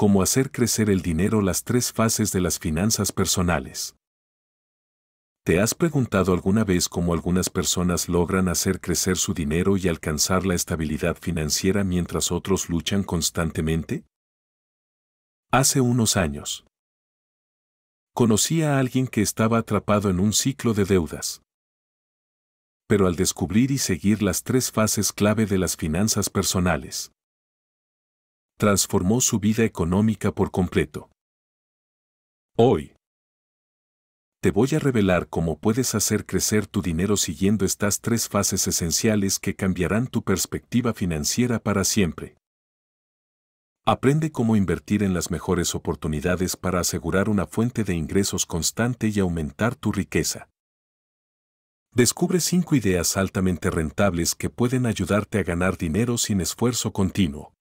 cómo hacer crecer el dinero las tres fases de las finanzas personales. ¿Te has preguntado alguna vez cómo algunas personas logran hacer crecer su dinero y alcanzar la estabilidad financiera mientras otros luchan constantemente? Hace unos años. Conocí a alguien que estaba atrapado en un ciclo de deudas. Pero al descubrir y seguir las tres fases clave de las finanzas personales, transformó su vida económica por completo. Hoy, te voy a revelar cómo puedes hacer crecer tu dinero siguiendo estas tres fases esenciales que cambiarán tu perspectiva financiera para siempre. Aprende cómo invertir en las mejores oportunidades para asegurar una fuente de ingresos constante y aumentar tu riqueza. Descubre cinco ideas altamente rentables que pueden ayudarte a ganar dinero sin esfuerzo continuo.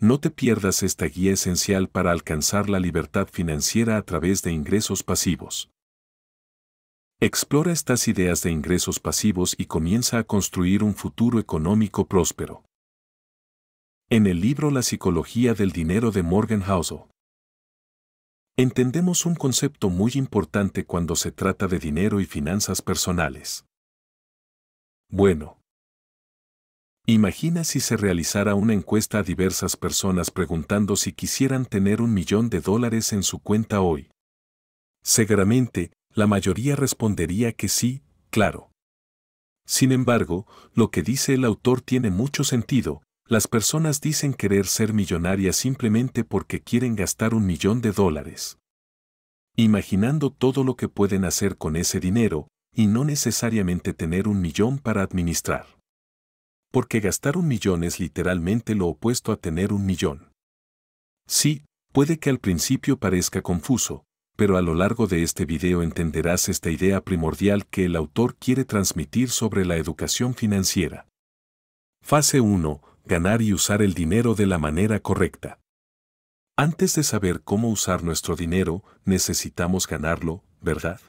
No te pierdas esta guía esencial para alcanzar la libertad financiera a través de ingresos pasivos. Explora estas ideas de ingresos pasivos y comienza a construir un futuro económico próspero. En el libro La psicología del dinero de Morgan Housel, entendemos un concepto muy importante cuando se trata de dinero y finanzas personales. Bueno, Imagina si se realizara una encuesta a diversas personas preguntando si quisieran tener un millón de dólares en su cuenta hoy. Seguramente, la mayoría respondería que sí, claro. Sin embargo, lo que dice el autor tiene mucho sentido, las personas dicen querer ser millonarias simplemente porque quieren gastar un millón de dólares. Imaginando todo lo que pueden hacer con ese dinero, y no necesariamente tener un millón para administrar porque gastar un millón es literalmente lo opuesto a tener un millón. Sí, puede que al principio parezca confuso, pero a lo largo de este video entenderás esta idea primordial que el autor quiere transmitir sobre la educación financiera. Fase 1. Ganar y usar el dinero de la manera correcta. Antes de saber cómo usar nuestro dinero, necesitamos ganarlo, ¿verdad?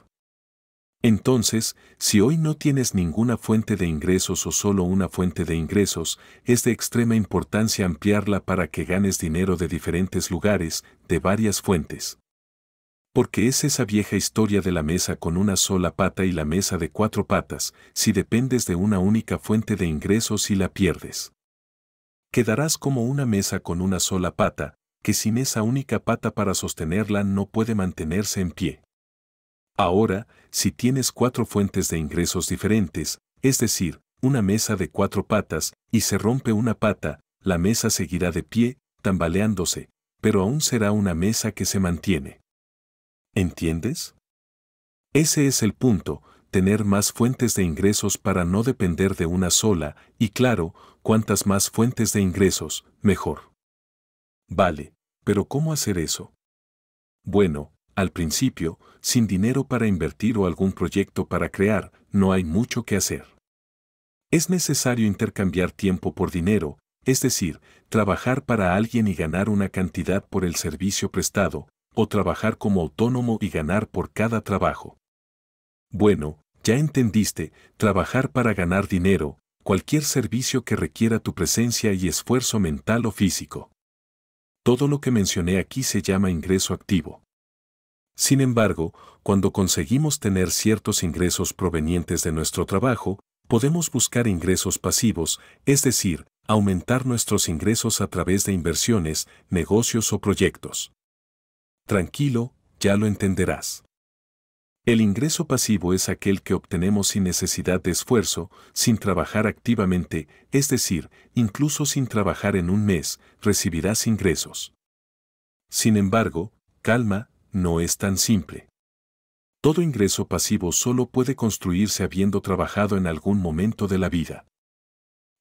Entonces, si hoy no tienes ninguna fuente de ingresos o solo una fuente de ingresos, es de extrema importancia ampliarla para que ganes dinero de diferentes lugares, de varias fuentes. Porque es esa vieja historia de la mesa con una sola pata y la mesa de cuatro patas, si dependes de una única fuente de ingresos y la pierdes. Quedarás como una mesa con una sola pata, que sin esa única pata para sostenerla no puede mantenerse en pie. Ahora, si tienes cuatro fuentes de ingresos diferentes, es decir, una mesa de cuatro patas, y se rompe una pata, la mesa seguirá de pie, tambaleándose, pero aún será una mesa que se mantiene. ¿Entiendes? Ese es el punto, tener más fuentes de ingresos para no depender de una sola, y claro, cuantas más fuentes de ingresos, mejor. Vale, pero ¿cómo hacer eso? Bueno, al principio, sin dinero para invertir o algún proyecto para crear, no hay mucho que hacer. Es necesario intercambiar tiempo por dinero, es decir, trabajar para alguien y ganar una cantidad por el servicio prestado, o trabajar como autónomo y ganar por cada trabajo. Bueno, ya entendiste, trabajar para ganar dinero, cualquier servicio que requiera tu presencia y esfuerzo mental o físico. Todo lo que mencioné aquí se llama ingreso activo. Sin embargo, cuando conseguimos tener ciertos ingresos provenientes de nuestro trabajo, podemos buscar ingresos pasivos, es decir, aumentar nuestros ingresos a través de inversiones, negocios o proyectos. Tranquilo, ya lo entenderás. El ingreso pasivo es aquel que obtenemos sin necesidad de esfuerzo, sin trabajar activamente, es decir, incluso sin trabajar en un mes, recibirás ingresos. Sin embargo, calma, no es tan simple. Todo ingreso pasivo solo puede construirse habiendo trabajado en algún momento de la vida.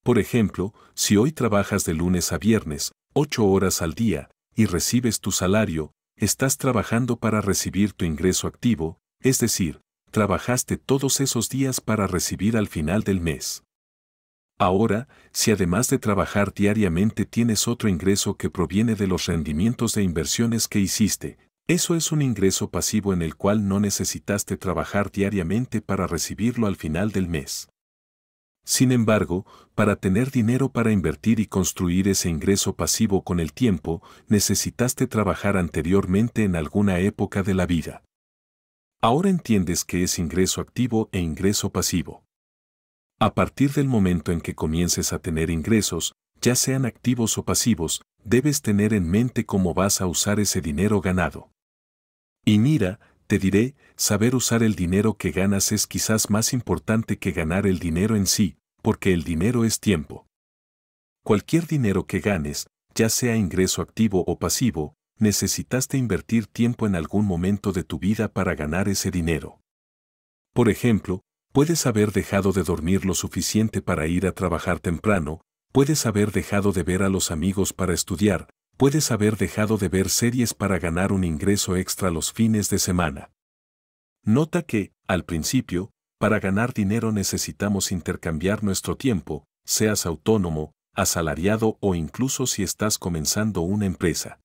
Por ejemplo, si hoy trabajas de lunes a viernes, 8 horas al día, y recibes tu salario, estás trabajando para recibir tu ingreso activo, es decir, trabajaste todos esos días para recibir al final del mes. Ahora, si además de trabajar diariamente tienes otro ingreso que proviene de los rendimientos de inversiones que hiciste, eso es un ingreso pasivo en el cual no necesitaste trabajar diariamente para recibirlo al final del mes. Sin embargo, para tener dinero para invertir y construir ese ingreso pasivo con el tiempo, necesitaste trabajar anteriormente en alguna época de la vida. Ahora entiendes que es ingreso activo e ingreso pasivo. A partir del momento en que comiences a tener ingresos, ya sean activos o pasivos, debes tener en mente cómo vas a usar ese dinero ganado. Y mira, te diré, saber usar el dinero que ganas es quizás más importante que ganar el dinero en sí, porque el dinero es tiempo. Cualquier dinero que ganes, ya sea ingreso activo o pasivo, necesitaste invertir tiempo en algún momento de tu vida para ganar ese dinero. Por ejemplo, puedes haber dejado de dormir lo suficiente para ir a trabajar temprano, puedes haber dejado de ver a los amigos para estudiar, puedes haber dejado de ver series para ganar un ingreso extra los fines de semana. Nota que, al principio, para ganar dinero necesitamos intercambiar nuestro tiempo, seas autónomo, asalariado o incluso si estás comenzando una empresa.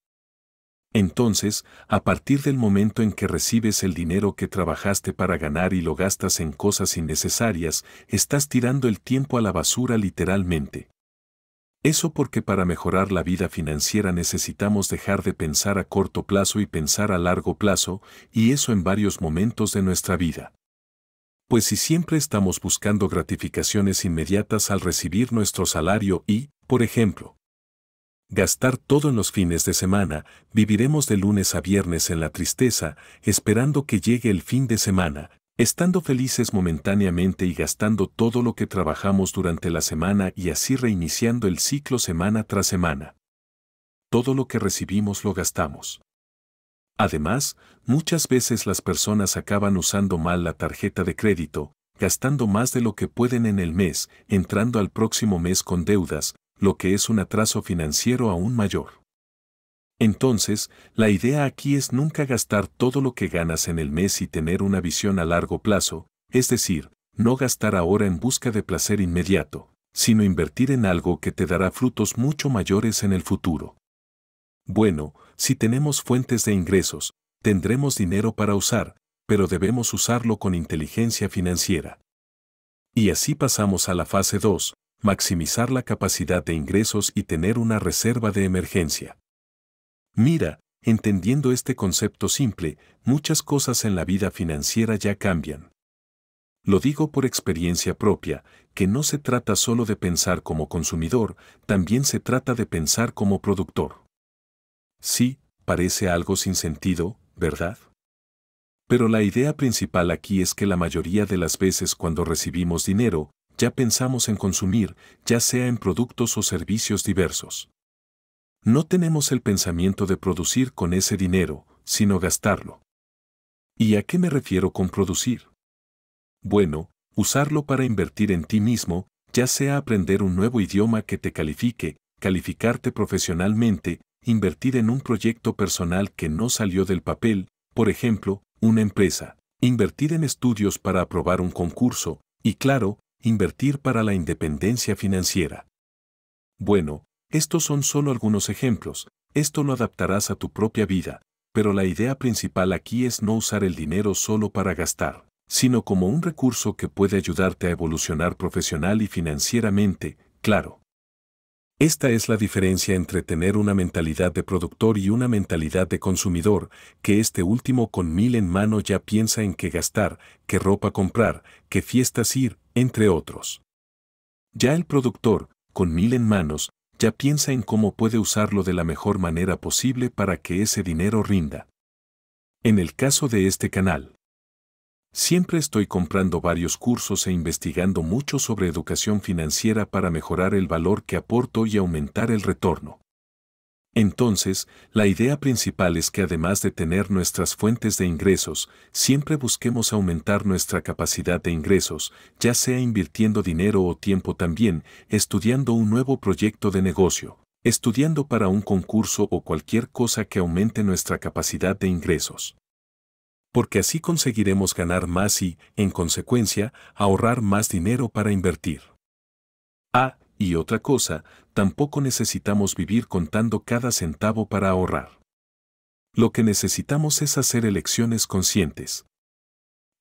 Entonces, a partir del momento en que recibes el dinero que trabajaste para ganar y lo gastas en cosas innecesarias, estás tirando el tiempo a la basura literalmente. Eso porque para mejorar la vida financiera necesitamos dejar de pensar a corto plazo y pensar a largo plazo, y eso en varios momentos de nuestra vida. Pues si siempre estamos buscando gratificaciones inmediatas al recibir nuestro salario y, por ejemplo, gastar todo en los fines de semana, viviremos de lunes a viernes en la tristeza, esperando que llegue el fin de semana, Estando felices momentáneamente y gastando todo lo que trabajamos durante la semana y así reiniciando el ciclo semana tras semana. Todo lo que recibimos lo gastamos. Además, muchas veces las personas acaban usando mal la tarjeta de crédito, gastando más de lo que pueden en el mes, entrando al próximo mes con deudas, lo que es un atraso financiero aún mayor. Entonces, la idea aquí es nunca gastar todo lo que ganas en el mes y tener una visión a largo plazo, es decir, no gastar ahora en busca de placer inmediato, sino invertir en algo que te dará frutos mucho mayores en el futuro. Bueno, si tenemos fuentes de ingresos, tendremos dinero para usar, pero debemos usarlo con inteligencia financiera. Y así pasamos a la fase 2, maximizar la capacidad de ingresos y tener una reserva de emergencia. Mira, entendiendo este concepto simple, muchas cosas en la vida financiera ya cambian. Lo digo por experiencia propia, que no se trata solo de pensar como consumidor, también se trata de pensar como productor. Sí, parece algo sin sentido, ¿verdad? Pero la idea principal aquí es que la mayoría de las veces cuando recibimos dinero, ya pensamos en consumir, ya sea en productos o servicios diversos no tenemos el pensamiento de producir con ese dinero, sino gastarlo. ¿Y a qué me refiero con producir? Bueno, usarlo para invertir en ti mismo, ya sea aprender un nuevo idioma que te califique, calificarte profesionalmente, invertir en un proyecto personal que no salió del papel, por ejemplo, una empresa, invertir en estudios para aprobar un concurso, y claro, invertir para la independencia financiera. Bueno, estos son solo algunos ejemplos, esto lo adaptarás a tu propia vida, pero la idea principal aquí es no usar el dinero solo para gastar, sino como un recurso que puede ayudarte a evolucionar profesional y financieramente, claro. Esta es la diferencia entre tener una mentalidad de productor y una mentalidad de consumidor, que este último con mil en mano ya piensa en qué gastar, qué ropa comprar, qué fiestas ir, entre otros. Ya el productor, con mil en manos, ya piensa en cómo puede usarlo de la mejor manera posible para que ese dinero rinda. En el caso de este canal, siempre estoy comprando varios cursos e investigando mucho sobre educación financiera para mejorar el valor que aporto y aumentar el retorno. Entonces, la idea principal es que además de tener nuestras fuentes de ingresos, siempre busquemos aumentar nuestra capacidad de ingresos, ya sea invirtiendo dinero o tiempo también, estudiando un nuevo proyecto de negocio, estudiando para un concurso o cualquier cosa que aumente nuestra capacidad de ingresos. Porque así conseguiremos ganar más y, en consecuencia, ahorrar más dinero para invertir. A. Y otra cosa, tampoco necesitamos vivir contando cada centavo para ahorrar. Lo que necesitamos es hacer elecciones conscientes.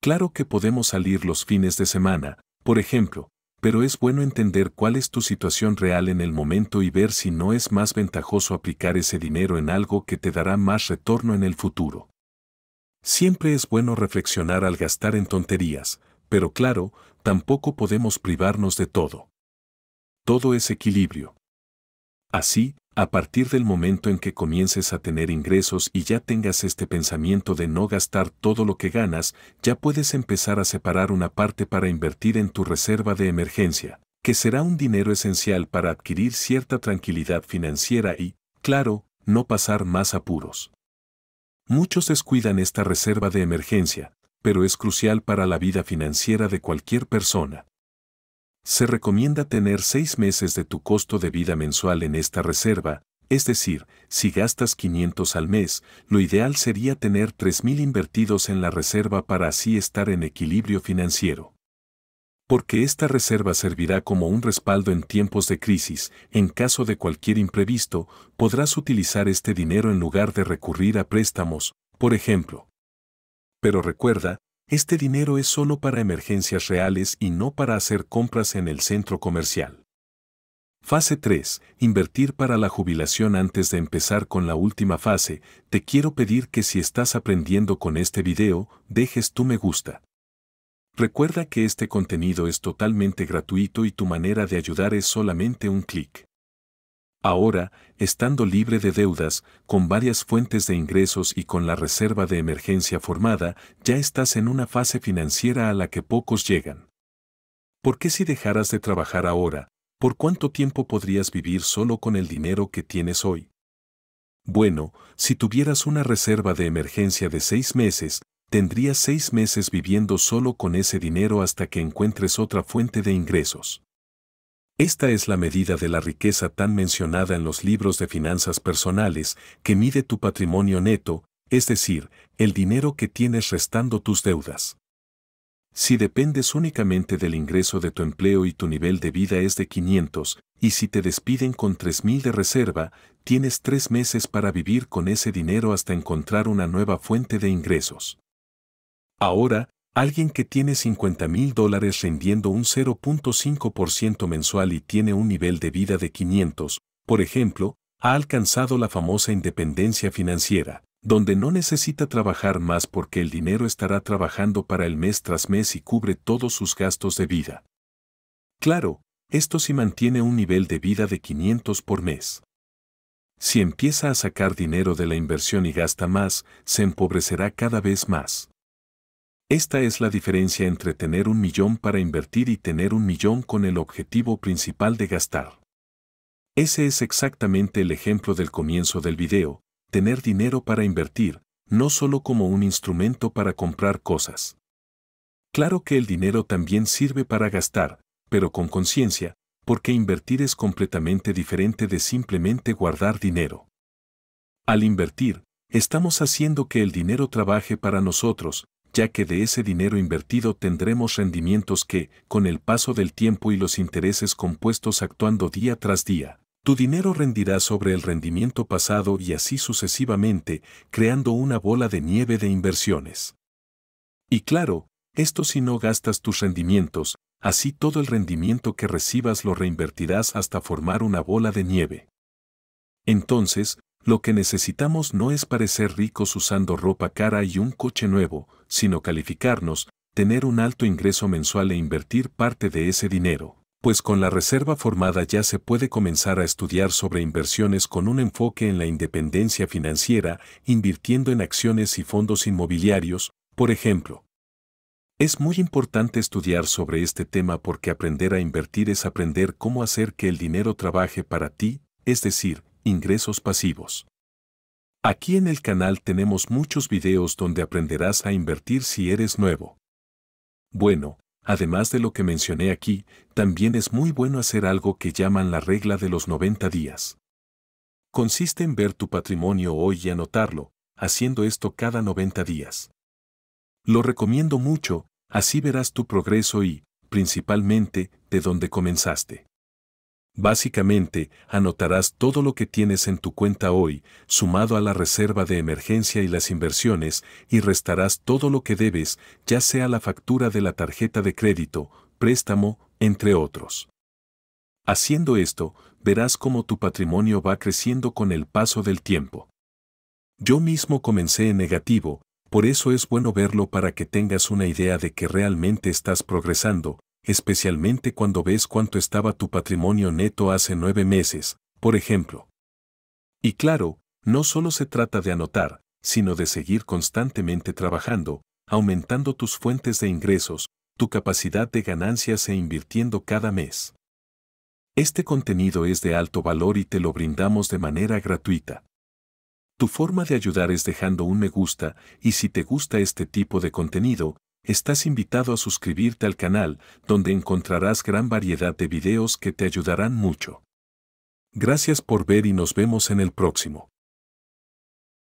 Claro que podemos salir los fines de semana, por ejemplo, pero es bueno entender cuál es tu situación real en el momento y ver si no es más ventajoso aplicar ese dinero en algo que te dará más retorno en el futuro. Siempre es bueno reflexionar al gastar en tonterías, pero claro, tampoco podemos privarnos de todo. Todo es equilibrio. Así, a partir del momento en que comiences a tener ingresos y ya tengas este pensamiento de no gastar todo lo que ganas, ya puedes empezar a separar una parte para invertir en tu reserva de emergencia, que será un dinero esencial para adquirir cierta tranquilidad financiera y, claro, no pasar más apuros. Muchos descuidan esta reserva de emergencia, pero es crucial para la vida financiera de cualquier persona se recomienda tener seis meses de tu costo de vida mensual en esta reserva, es decir, si gastas 500 al mes, lo ideal sería tener 3.000 invertidos en la reserva para así estar en equilibrio financiero. Porque esta reserva servirá como un respaldo en tiempos de crisis, en caso de cualquier imprevisto, podrás utilizar este dinero en lugar de recurrir a préstamos, por ejemplo. Pero recuerda, este dinero es solo para emergencias reales y no para hacer compras en el centro comercial. Fase 3. Invertir para la jubilación antes de empezar con la última fase. Te quiero pedir que si estás aprendiendo con este video, dejes tu me gusta. Recuerda que este contenido es totalmente gratuito y tu manera de ayudar es solamente un clic. Ahora, estando libre de deudas, con varias fuentes de ingresos y con la reserva de emergencia formada, ya estás en una fase financiera a la que pocos llegan. ¿Por qué si dejaras de trabajar ahora, por cuánto tiempo podrías vivir solo con el dinero que tienes hoy? Bueno, si tuvieras una reserva de emergencia de seis meses, tendrías seis meses viviendo solo con ese dinero hasta que encuentres otra fuente de ingresos. Esta es la medida de la riqueza tan mencionada en los libros de finanzas personales que mide tu patrimonio neto, es decir, el dinero que tienes restando tus deudas. Si dependes únicamente del ingreso de tu empleo y tu nivel de vida es de 500, y si te despiden con 3.000 de reserva, tienes tres meses para vivir con ese dinero hasta encontrar una nueva fuente de ingresos. Ahora, Alguien que tiene 50 mil dólares rindiendo un 0.5% mensual y tiene un nivel de vida de 500, por ejemplo, ha alcanzado la famosa independencia financiera, donde no necesita trabajar más porque el dinero estará trabajando para el mes tras mes y cubre todos sus gastos de vida. Claro, esto si mantiene un nivel de vida de 500 por mes. Si empieza a sacar dinero de la inversión y gasta más, se empobrecerá cada vez más. Esta es la diferencia entre tener un millón para invertir y tener un millón con el objetivo principal de gastar. Ese es exactamente el ejemplo del comienzo del video, tener dinero para invertir, no solo como un instrumento para comprar cosas. Claro que el dinero también sirve para gastar, pero con conciencia, porque invertir es completamente diferente de simplemente guardar dinero. Al invertir, estamos haciendo que el dinero trabaje para nosotros, ya que de ese dinero invertido tendremos rendimientos que, con el paso del tiempo y los intereses compuestos actuando día tras día, tu dinero rendirá sobre el rendimiento pasado y así sucesivamente, creando una bola de nieve de inversiones. Y claro, esto si no gastas tus rendimientos, así todo el rendimiento que recibas lo reinvertirás hasta formar una bola de nieve. Entonces, lo que necesitamos no es parecer ricos usando ropa cara y un coche nuevo, sino calificarnos, tener un alto ingreso mensual e invertir parte de ese dinero, pues con la reserva formada ya se puede comenzar a estudiar sobre inversiones con un enfoque en la independencia financiera, invirtiendo en acciones y fondos inmobiliarios, por ejemplo. Es muy importante estudiar sobre este tema porque aprender a invertir es aprender cómo hacer que el dinero trabaje para ti, es decir, ingresos pasivos. Aquí en el canal tenemos muchos videos donde aprenderás a invertir si eres nuevo. Bueno, además de lo que mencioné aquí, también es muy bueno hacer algo que llaman la regla de los 90 días. Consiste en ver tu patrimonio hoy y anotarlo, haciendo esto cada 90 días. Lo recomiendo mucho, así verás tu progreso y, principalmente, de dónde comenzaste. Básicamente, anotarás todo lo que tienes en tu cuenta hoy, sumado a la reserva de emergencia y las inversiones, y restarás todo lo que debes, ya sea la factura de la tarjeta de crédito, préstamo, entre otros. Haciendo esto, verás cómo tu patrimonio va creciendo con el paso del tiempo. Yo mismo comencé en negativo, por eso es bueno verlo para que tengas una idea de que realmente estás progresando, especialmente cuando ves cuánto estaba tu patrimonio neto hace nueve meses, por ejemplo. Y claro, no solo se trata de anotar, sino de seguir constantemente trabajando, aumentando tus fuentes de ingresos, tu capacidad de ganancias e invirtiendo cada mes. Este contenido es de alto valor y te lo brindamos de manera gratuita. Tu forma de ayudar es dejando un me gusta y si te gusta este tipo de contenido, Estás invitado a suscribirte al canal, donde encontrarás gran variedad de videos que te ayudarán mucho. Gracias por ver y nos vemos en el próximo.